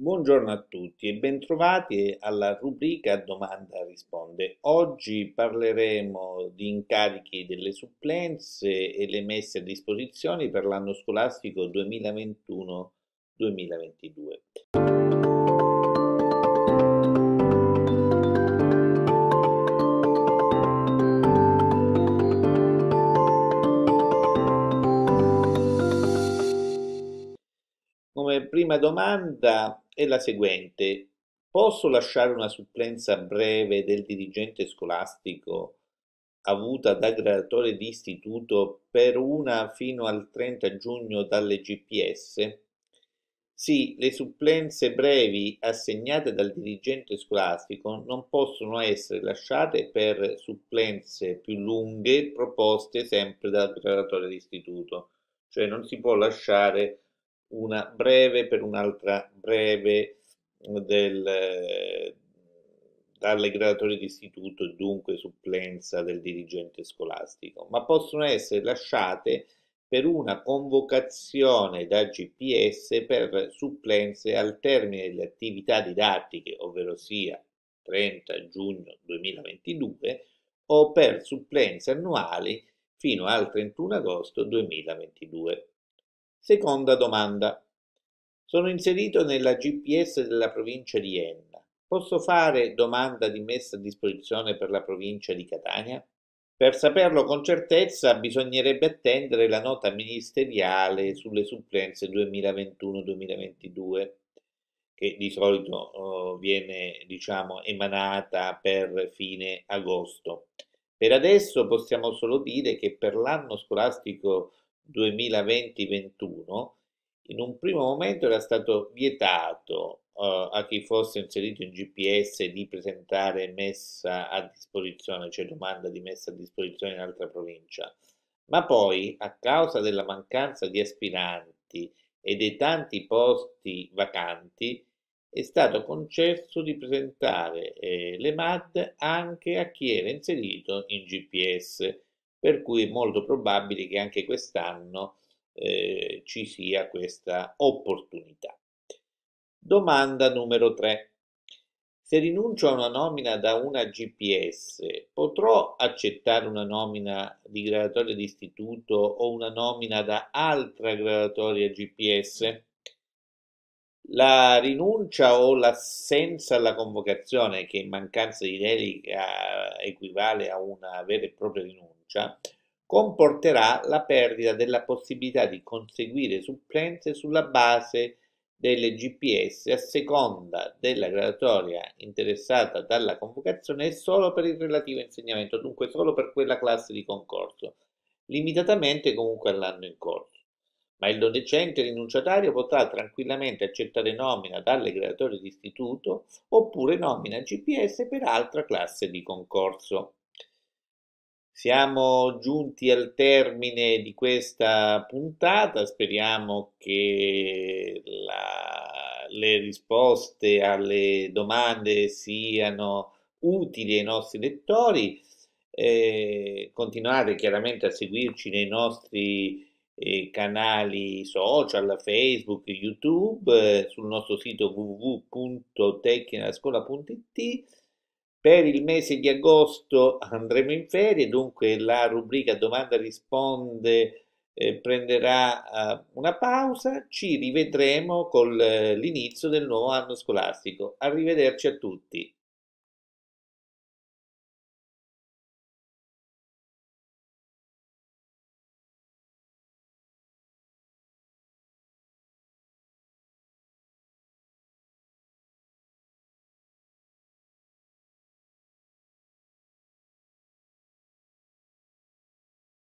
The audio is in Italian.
Buongiorno a tutti e bentrovati alla rubrica Domanda risponde. Oggi parleremo di incarichi delle supplenze e le messe a disposizione per l'anno scolastico 2021-2022. prima domanda è la seguente. Posso lasciare una supplenza breve del dirigente scolastico avuta dal gradatore di istituto per una fino al 30 giugno dalle GPS? Sì, le supplenze brevi assegnate dal dirigente scolastico non possono essere lasciate per supplenze più lunghe proposte sempre dal gradatore di istituto, cioè non si può lasciare una breve per un'altra breve mm, del, dalle eh, gradatorie d'istituto e dunque supplenza del dirigente scolastico, ma possono essere lasciate per una convocazione da GPS per supplenze al termine delle attività didattiche, ovvero sia 30 giugno 2022, o per supplenze annuali fino al 31 agosto 2022. Seconda domanda. Sono inserito nella GPS della provincia di Enna. Posso fare domanda di messa a disposizione per la provincia di Catania? Per saperlo con certezza bisognerebbe attendere la nota ministeriale sulle supplenze 2021-2022 che di solito eh, viene diciamo emanata per fine agosto. Per adesso possiamo solo dire che per l'anno scolastico 2020-21 in un primo momento era stato vietato eh, a chi fosse inserito in GPS di presentare messa a disposizione, cioè domanda di messa a disposizione in altra provincia, ma poi a causa della mancanza di aspiranti e dei tanti posti vacanti è stato concesso di presentare eh, le MAD anche a chi era inserito in GPS per cui è molto probabile che anche quest'anno eh, ci sia questa opportunità. Domanda numero 3. Se rinuncio a una nomina da una GPS, potrò accettare una nomina di graduatoria d'istituto o una nomina da altra graduatoria GPS? La rinuncia o l'assenza alla convocazione, che in mancanza di delega equivale a una vera e propria rinuncia, comporterà la perdita della possibilità di conseguire supplenze sulla base delle GPS a seconda della graduatoria interessata dalla convocazione e solo per il relativo insegnamento, dunque solo per quella classe di concorso, limitatamente comunque all'anno in corso ma il docente rinunciatario potrà tranquillamente accettare nomina dall'aggregatore di istituto oppure nomina GPS per altra classe di concorso. Siamo giunti al termine di questa puntata, speriamo che la, le risposte alle domande siano utili ai nostri lettori. Eh, continuate chiaramente a seguirci nei nostri canali social, Facebook, YouTube, sul nostro sito www.tecniascola.it. Per il mese di agosto andremo in ferie, dunque la rubrica domanda risponde eh, prenderà eh, una pausa, ci rivedremo con eh, l'inizio del nuovo anno scolastico. Arrivederci a tutti.